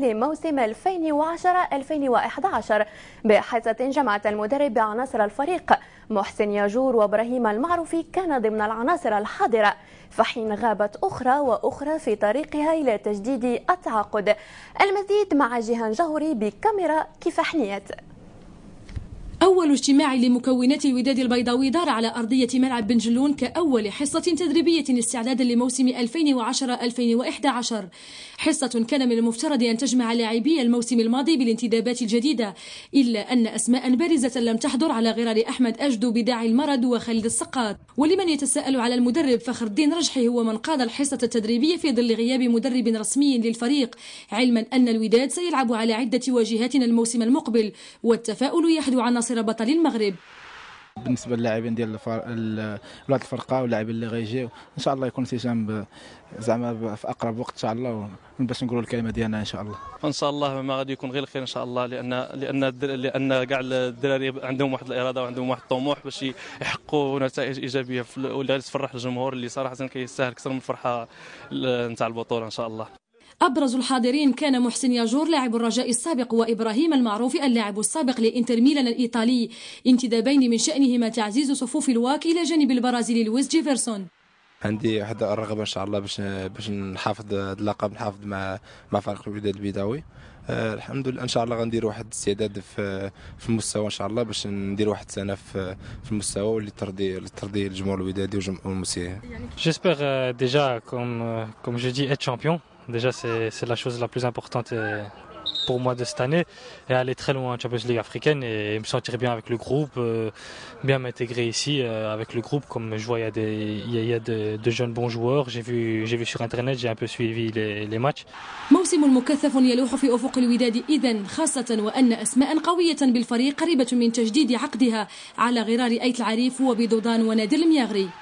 لموسم 2010-2011 بحيث جمعت المدرب بعناصر الفريق محسن ياجور وابراهيم المعروفي كان ضمن العناصر الحاضرة فحين غابت أخرى وأخرى في طريقها إلى تجديد التعاقد المزيد مع جيهان جهوري بكاميرا كفاحنيات أول اجتماع لمكونات الوداد البيضاوي دار على أرضية ملعب بنجلون كأول حصة تدريبية استعدادا لموسم 2010-2011 حصة كان من المفترض أن تجمع لاعبي الموسم الماضي بالانتدابات الجديدة إلا أن أسماء بارزة لم تحضر على غرار أحمد أجدو بداعي المرض وخالد السقاط ولمن يتساءل على المدرب فخر الدين رجحي هو من قاد الحصة التدريبية في ظل غياب مدرب رسمي للفريق علما أن الوداد سيلعب على عدة واجهات الموسم المقبل والتفاؤل يحدو عن نصر عناصر بطل المغرب بالنسبه للاعبين ديال الفر... الفرقه واللاعبين اللي غيجيو ان شاء الله يكون التزام زعما في اقرب وقت ان شاء الله باش نقولوا الكلمه ديالنا ان شاء الله ان شاء الله ما غادي يكون غير الخير ان شاء الله لان لان لان كاع الدراري عندهم واحد الاراده وعندهم واحد الطموح باش يحققوا نتائج ايجابيه ولا تفرح الجمهور اللي صراحه كيستاهل اكثر من الفرحه نتاع البطوله ان شاء الله أبرز الحاضرين كان محسن ياجور لاعب الرجاء السابق وإبراهيم المعروف اللاعب السابق لإنتر ميلان الإيطالي انتدابين من شأنهما تعزيز صفوف الواك إلى جانب البرازيلي لويس جيفرسون عندي واحد الرغبه ان شاء الله باش باش نحافظ اللقب نحافظ مع مع فريق الوداد البيضاوي آه، الحمد لله ان شاء الله غندير واحد الاستعداد في في المستوى ان شاء الله باش ندير واحد السنه في في المستوى واللي ترضي ترضي الجمهور الودادي والمسيرين جيسبر ديجا كوم كوم جو دي ات شامبيون Déjà, c'est la chose la plus importante euh, pour moi de cette année. Et aller très loin en Champions League africaine et me sentir bien avec le groupe, euh, bien m'intégrer ici euh, avec le groupe. Comme je vois, il y a, des, il y a, de, de, jeunes bons joueurs. J'ai vu, vu sur Internet, j'ai un peu suivi les, les matchs. موسم مكثف يلوح في افق الوداد إذا خاصة وان اسماء قويه بالفريق قريبه من تجديد عقدها على غرار أيت العريف وبدودان ونادر المياغري